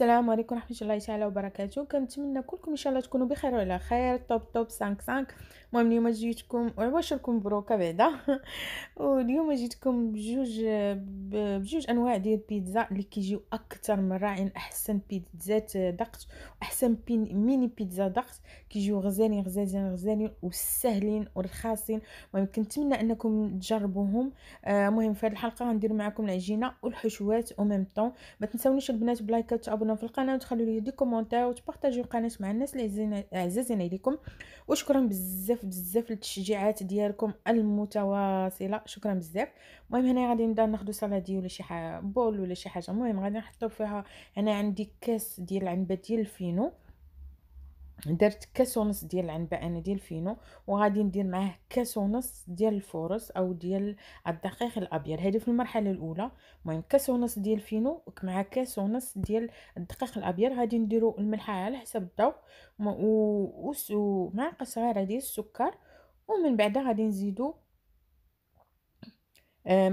السلام عليكم ورحمه الله تعالى وبركاته كنتمنى كلكم ان شاء الله تكونوا بخير وعلى خير توب توب 5 5 المهم اليوم جيتكم وعواشركم مبروكه بعدا واليوم جيتكم بجوج بجوج انواع ديال البيتزا اللي كيجيو اكثر من رائعين احسن بيتزات دقت احسن بين ميني بيتزا دقت كيجيو غزالين غزالين غزالين وسهلين ورخاصين المهم كنتمنى انكم تجربوهم آه، المهم في هذه الحلقه غندير معكم العجينه والحشوات او ميم طون ما تنساونيش البنات بلايكات تابونا في القناه وتخلوا لي دي كومونتير وتبارطاجيو القناه مع الناس اللي عزيزين عليكم وشكرا بزاف بزاف للتشجيعات ديالكم المتواصله شكرا بزاف المهم هنا غادي نبدا ناخذ صلادي ولا شي بول ولا شي حاجه المهم غادي نحطو فيها انا عندي كاس ديال العنبه ديال الفينو درت كاس ونص ديال العنبه انا ديال فينو وغادي ندير معاه كاس ونص ديال الفورص او ديال الدقيق الابيض هذه في المرحله الاولى مهم كاس ونص ديال فينو مع كاس ونص ديال الدقيق الابيض غادي نديرو الملحه على حسب الذوق ومعلقه صغيره ديال السكر ومن بعد غادي نزيدو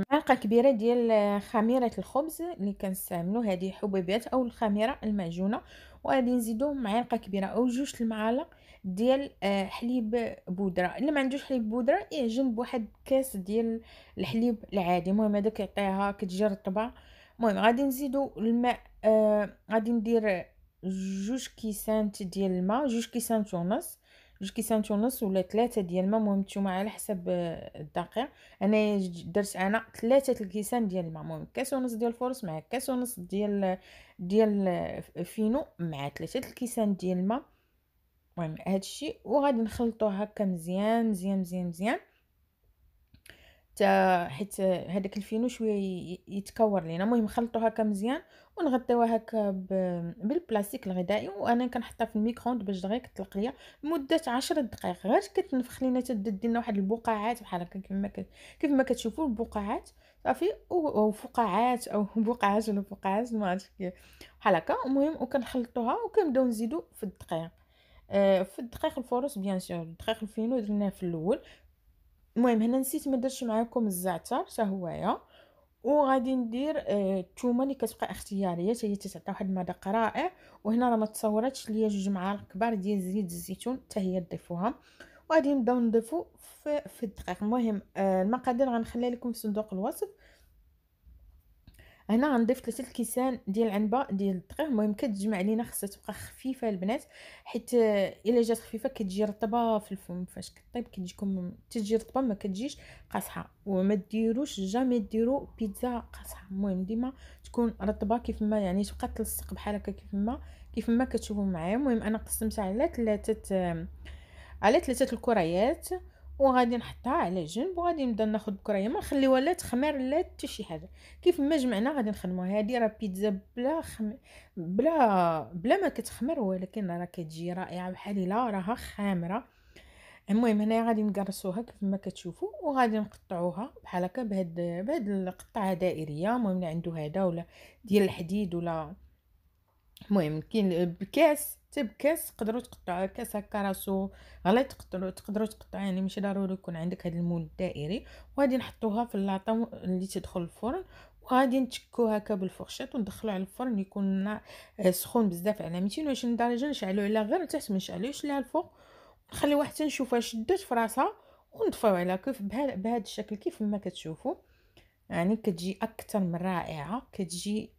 معلقه كبيره ديال خميره الخبز اللي كنستعملو هادي حبيبات او الخميره المعجونه وغادي نزيدو معلقه كبيره او جوج المعالق ديال آه، حليب بودره اللي ما عندوش حليب بودره يعجن بواحد كاس ديال الحليب العادي المهم هذا كيعطيها كتجي رطبه المهم غادي نزيدو الماء آه غادي ندير جوج كيسانت ديال الماء جوج كيسانت ونص جوج كيسان ونص ولا ثلاثه ديال الماء المهم نتوما على حسب آه، الدقيق انا درت انا ثلاثه الكيسان ديال الماء المهم كاس ونص ديال الفورص مع كاس ونص ديال آه، ديال آه، فينو مع ثلاثه الكيسان ديال الماء المهم هادشي وغادي نخلطوه هكا مزيان مزيان مزيان مزيان حتى حيت هذاك الفينو شويه يتكور لينا المهم خلطو هكا مزيان ونغطيوها هكا بالبلاستيك الغذائي وانا كنحطها في الميكرووند باش دغيا كتطلق ليا لمده 10 دقائق غير كتنفخ لينا تدد لنا واحد البقعات بحال هكا كما كيف ما كتشوفوا البقعات صافي وفقاعات او بقعات ولا فقاعات ما عرفتش كيف بحال هكا المهم وكنخلطوها وكنبداو نزيدو في الدقيق آه، في الدقيق الفورس بيان سور الدقيق الفينو درناه في الاول المهم هنا نسيت ما درتش معاكم الزعتر حتى هويا وغادي ندير آه، الثومه اللي كتبقى اختياريه حتى هي تتعطى واحد المذاق رائع وهنا راه ما تصورتش ليا جوج معالق كبار ديال زيت الزيتون حتى هي تضيفوها وغادي نبداو نضيفو في, في الدقيق المهم آه، المقادير غنخليها لكم في صندوق الوصف هنا غنضيف ثلاثه الكيسان ديال العنبه ديال الدقيق المهم كتجمع لينا خاصها تبقى خفيفه البنات حيت الا جات خفيفه كتجي رطبه في الفم فاش كطيب كتجيكم تجي رطبه ما كتجيش قاصحه وما ديروش جامي ديروا بيتزا قاصحه المهم ديما تكون رطبه كيف ما يعني تبقى تلصق بحال هكا كيف ما كيف ما كتشوفوا معايا المهم انا قسمتها على ثلاثه على ثلاثه الكريات وغادي نحطها على جنب وغادي نبدا ناخذ بكرايه ما نخليوها لا تخمر لا حتى شي حاجه كيف ما جمعنا غادي نخدموها هذه راه بيتزا بلا خم... بلا بلا ما كتخمر ولكن راه كتجي رائعه بحال الا راها خامره المهم هنايا غادي نقرصوها كيف ما كتشوفوا وغادي نقطعوها بحال هكا بهاد بهاد القطعه دائريه المهم عنده هذا ولا ديال الحديد ولا المهم كاين بكاس حتى بكاس تقدروا تقطعوا كاس هكا راسو غليظ تقدروا تقدروا تقطعوا يعني ماشي ضروري يكون عندك هذا المول الدائري وغادي نحطوها في اللاطه اللي تدخل الفرن وغادي نتشكو هكا بالفرشات وندخلو على الفرن يكون آه، سخون بزاف على 220 درجه نشعلو على غير تحت ما نشعلوش لها الفوق نخليوها حتى نشوفها شدات في راسها ونطفيو على كيف بهذا الشكل كيف ما كتشوفوا يعني كتجي اكثر من رائعه كتجي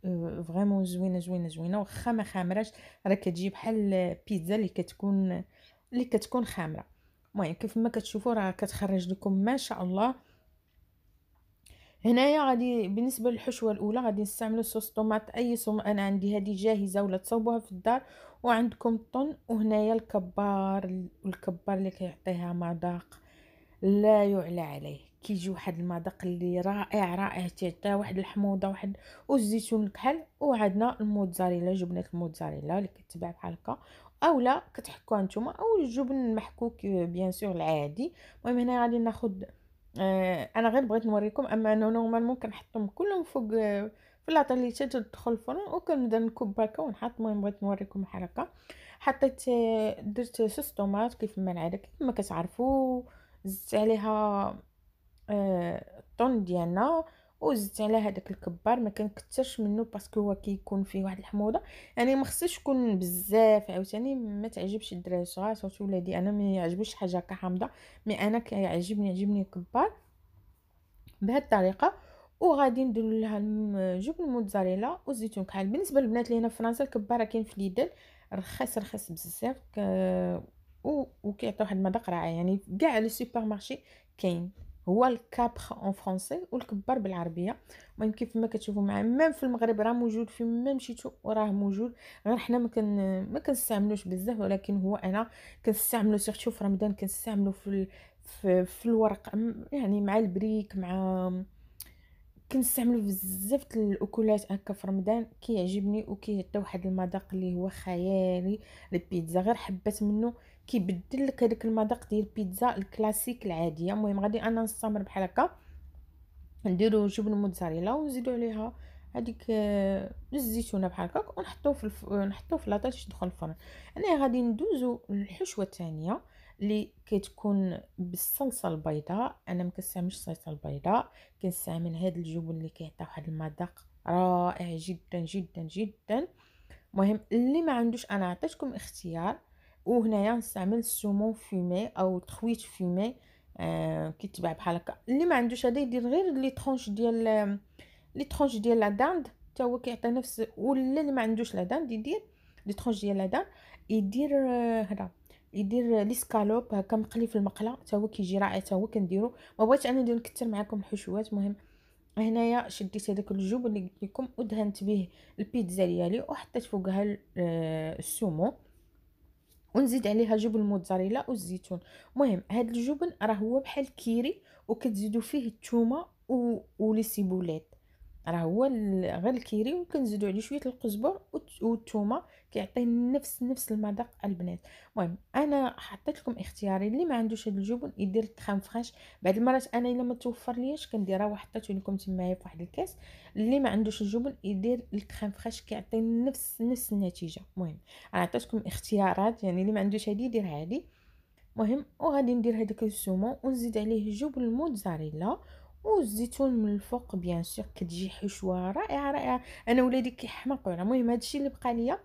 فريمون آه، زوينه زوينه زوينه واخا ما خامراش راه كتجي بحال بيتزا اللي كتكون اللي كتكون خامره المهم كيف ما كتشوفوا راه كتخرج لكم ما شاء الله هنايا غادي بالنسبه للحشوه الاولى غادي نستعملوا صوص طوماط اي صوم انا عندي هذه جاهزه ولا تصوبوها في الدار وعندكم الطن وهنايا الكبار الكبار اللي كيعطيها مذاق لا يعلى عليه كيجي واحد المذاق اللي رائع رائع تيعطي واحد الحموضه واحد والزيتون الكحل وعندنا الموتزاريلا جبنه الموتزاريلا اللي كتباع بحال هكا اولا كتحكوها نتوما او الجبن المحكوك بيان سور العادي المهم هنا غادي ناخد آه انا غير بغيت نوريكم اما انا نورمالمون كنحطهم كلهم فوق آه في لاطه اللي تدخل الفرن وكنبدا نكب هكا ونحط المهم بغيت نوريكم الحركه حطيت آه، درت صوص طوماط كيف ما العاده كيف ما كتعرفوا زدت عليها الطون ديالنا وزدت على هذاك الكبار ما كنكثرش منه باسكو هو كيكون كي فيه واحد الحموضه يعني ما خصش يكون بزاف عاوتاني ما تعجبش الدراري الصغار صوتي ولادي انا ما يعجبوش حاجه هكا حامضه مي انا كيعجبني يعجبني الكبار بهذه الطريقه وغادي ندير لها جبن موتزاريلا والزيتون كحل بالنسبه للبنات اللي هنا في فرنسا الكبار كاين في ليدل رخيص رخيص بزاف وكيعطي واحد المذاق رائع يعني كاع لي سوبر مارشي كاين هو الكابخ اون فرونسي والكبار بالعربيه المهم كيف ما كتشوفوا معايا ميم في المغرب راه موجود فين ما مشيتو وراه موجود غير حنا ما كن ما كنستعملوش بزاف ولكن هو انا كنستعملو سيرتو في رمضان كنستعملو في في, في الورق يعني مع البريك مع كنستعملو بزاف الاكلات هكا في رمضان كيعجبني وكيعطي واحد المذاق اللي هو خيالي للبيتزا غير حبات منه كيبدل لك هذاك المذاق ديال البيتزا الكلاسيك العاديه المهم غادي انا نستمر بحال هكا نديرو جبن موتزاريلا ونزيدو عليها هذيك الزيتونه آه، بحال هكاك ونحطوه في الف... نحطوه في لاطاش يدخل الفرن انا غادي ندوزو للحشوه الثانيه اللي كتكون بالصلصه البيضاء انا ما كنستعملش الصلصه البيضاء كنستعمل هذا الجبن اللي كيعطي واحد المذاق رائع جدا جدا جدا مهم اللي ما عندوش انا عطيتكم اختيار وهنايا نستعمل السومون فيمي او تخويت فيمي آه كيتباع بحال هكا اللي ما عندوش هذا يدير غير لي ترونش ديال لي ترونش ديال لا داند حتى هو كيعطي نفس ولا اللي ما عندوش لا داند يدير لي ترونش ديال لا داند يدير هذا آه، يدير لي سكالوب هكا مقلي في المقله حتى هو كيجي رائع حتى هو كنديرو ما بغيتش انا ندير نكثر معكم الحشوات مهم هنايا شديت هذاك الجوب اللي قلت لكم ودهنت به البيتزا ديالي وحطيت فوقها آه، السومو ونزيد عليها جبن الموتزاريلا والزيتون المهم هذا الجبن راه هو بحال كيري وكتزيدوا فيه الثومه ولي سيبوليت راه هو غير الكيري وكنزيدو عليه شويه القزبر والثومه كيعطي نفس نفس المذاق البنات المهم انا حطيت لكم اختياري اللي ما عندوش هذا الجبن يدير التخام فريش بعض المرات انا الا ما توفر ليش كنديرها وحطيتو لكم تمايا واحد الكاس اللي ما عندوش الجبن يدير الكريم فريش كيعطي نفس نفس النتيجه المهم انا عطيتكم اختيارات يعني اللي ما عندوش هذه يدير هذه مهم وغادي ندير هذاك السومون ونزيد عليه جبن الموتزاريلا والزيتون من الفوق بيان سور كتجي حشوه رائعه رائعه انا ولادي كيحماقوا على المهم هادشي اللي بقى ليا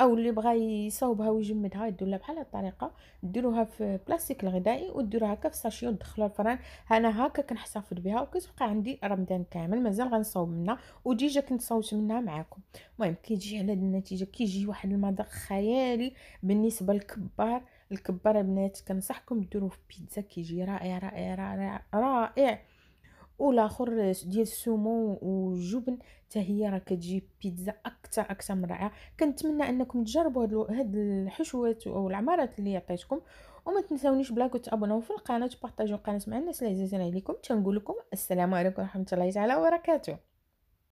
او اللي بغى يصاوبها ويجمدها يدير لها بحال هاد الطريقه ديروها في بلاستيك الغذائي وديروها هكا في ساشيو تدخلوها الفران انا هكا كنحتفظ بها وكتبقى عندي رمضان كامل مازال غنصاوب منها وديجا كنت صوبت منها معاكم المهم كيجي على هاد النتيجه كيجي واحد المذاق خيالي بالنسبه للكبار الكبار البنات كنصحكم ديروه في بيتزا كيجي رائع رائع رائع رائع, رائع. والاخر ديال السومو والجبن حتى هي راه كتجي بيتزا اكثر اكثر من رائعه كنتمنى انكم تجربوا هاد هاد الحشوات او العمارات اللي عطيتكم وما تنساونيش بلاك تابوناو في القناه وبارطاجيو القناه مع الناس اللي عزيزين عليكم تنقول لكم السلام عليكم ورحمه الله تعالى وبركاته